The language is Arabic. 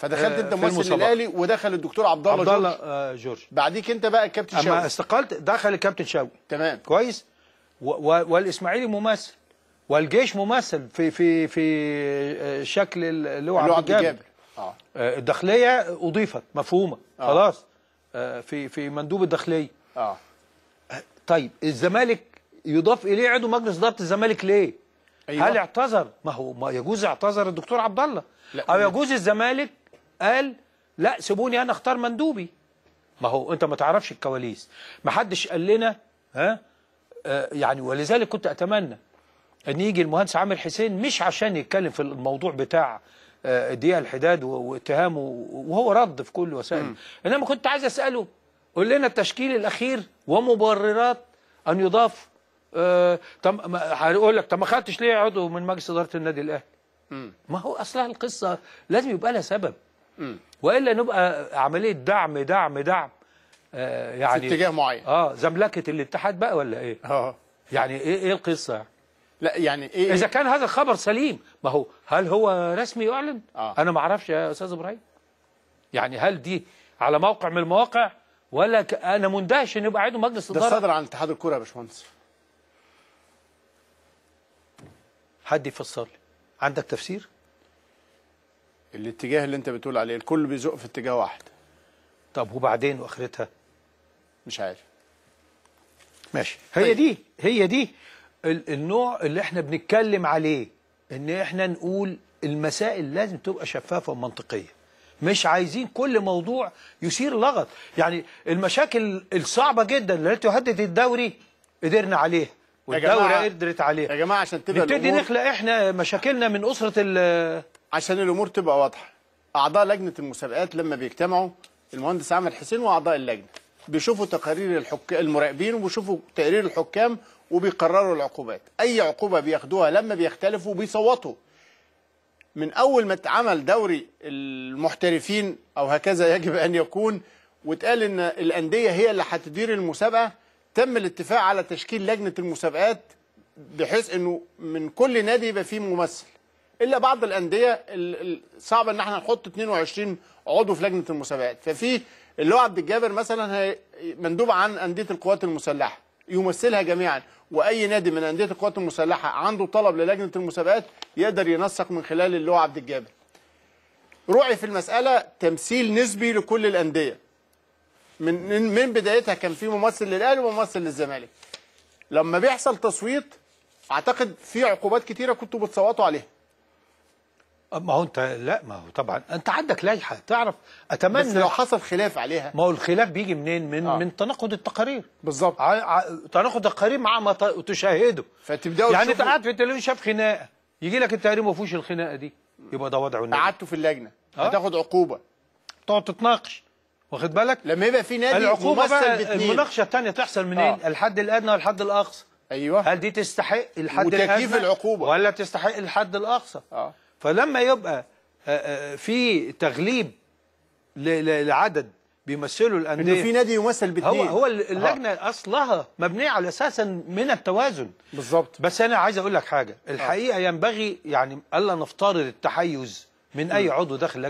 فدخلت آه، انت ممثل الاهلي ودخل الدكتور عبد الله عبد الله جورج, آه، بعديك انت بقى الكابتن شاوي اما استقلت دخل الكابتن شاوي تمام كويس والاسماعيلي ممثل والجيش ممثل في في في آه، شكل اللي هو عبد الجابر اه الداخليه اضيفت مفهومه آه. خلاص في في مندوب الداخليه اه طيب الزمالك يضاف اليه عضو مجلس اداره الزمالك ليه؟ أيوة. هل اعتذر؟ ما هو ما يجوز اعتذر الدكتور عبد الله او يجوز الزمالك قال لا سيبوني انا اختار مندوبي ما هو انت ما تعرفش الكواليس ما حدش قال لنا ها آه يعني ولذلك كنت اتمنى ان يجي المهندس عامر حسين مش عشان يتكلم في الموضوع بتاع آه ديها الحداد واتهامه وهو رد في كل وسائل انما كنت عايز اساله قول لنا التشكيل الاخير ومبررات ان يضاف آه طب هقول لك طب ما خدتش ليه عضو من مجلس اداره النادي الاهلي ما هو اصلها القصه لازم يبقى لها سبب والا نبقى عمليه دعم دعم دعم آه، يعني في اتجاه معين اه زملكه الاتحاد بقى ولا ايه؟ اه يعني ايه ايه القصه؟ لا يعني ايه, إيه؟ اذا كان هذا الخبر سليم ما هو هل هو رسمي يعلن؟ آه. انا ما اعرفش يا استاذ ابراهيم يعني هل دي على موقع من المواقع ولا ك... انا مندهش ان يبقى عنده مجلس اداره ده صدر عن اتحاد الكوره يا باشمهندس حد يفسر لي عندك تفسير؟ الاتجاه اللي انت بتقول عليه الكل بيزق في اتجاه واحد طب وبعدين واخرتها مش عارف ماشي هي طيب. دي هي دي النوع اللي احنا بنتكلم عليه ان احنا نقول المسائل لازم تبقى شفافه ومنطقيه مش عايزين كل موضوع يثير لغط يعني المشاكل الصعبه جدا اللي تهدد الدوري قدرنا عليها والدوله قدرت عليها يا جماعه عشان تبقى نبتدي نخلق احنا مشاكلنا من اسره عشان الامور تبقى واضحه اعضاء لجنه المسابقات لما بيجتمعوا المهندس عامر حسين واعضاء اللجنه بيشوفوا تقارير الحك... المراقبين وبيشوفوا تقارير الحكام وبيقرروا العقوبات اي عقوبه بياخدوها لما بيختلفوا بيصوتوا من اول ما اتعمل دوري المحترفين او هكذا يجب ان يكون واتقال ان الانديه هي اللي هتدير المسابقه تم الاتفاق على تشكيل لجنه المسابقات بحيث انه من كل نادي يبقى فيه ممثل الا بعض الانديه صعب ان احنا نحط 22 عضو في لجنه المسابقات ففي اللي هو عبد الجابر مثلا مندوب عن انديه القوات المسلحه يمثلها جميعا واي نادي من انديه القوات المسلحه عنده طلب للجنه المسابقات يقدر ينسق من خلال اللي هو عبد الجابر روعي في المساله تمثيل نسبي لكل الانديه من من بدايتها كان في ممثل للاهلي وممثل للزمالك لما بيحصل تصويت اعتقد في عقوبات كتيره كنتوا بتصوتوا عليها ما هو انت لا ما هو طبعا انت عندك لائحه تعرف اتمنى بس لو حصل خلاف عليها ما هو الخلاف بيجي منين من آه. من تناقض التقارير بالظبط ع... تناقض التقارير مع ما ت... تشاهده فتبداوا يعني انت قاعد في التلفزيون شاف خناقه يجي لك التقارير ما فيهوش الخناقه دي يبقى ده وضعه النادي قعدته في اللجنه آه؟ هتاخد عقوبه تقعد تتناقش واخد بالك لما يبقى في نادي العقوبه بقى المناقشه الثانيه تحصل منين آه. الحد الادنى والحد الاقصى ايوه هل دي تستحق الحد الادنى وتكييف العقوبه ولا تستحق الحد الاقصى اه فلما يبقى آه، آه، في تغليب لعدد بيمثلوا الانديه انه في نادي يمثل بالدين هو هو آه. اللجنه ها. اصلها مبنيه على اساسا من التوازن بالظبط بس انا عايز اقول لك حاجه الحقيقه ها. ينبغي يعني الا نفترض التحيز من اي عضو داخل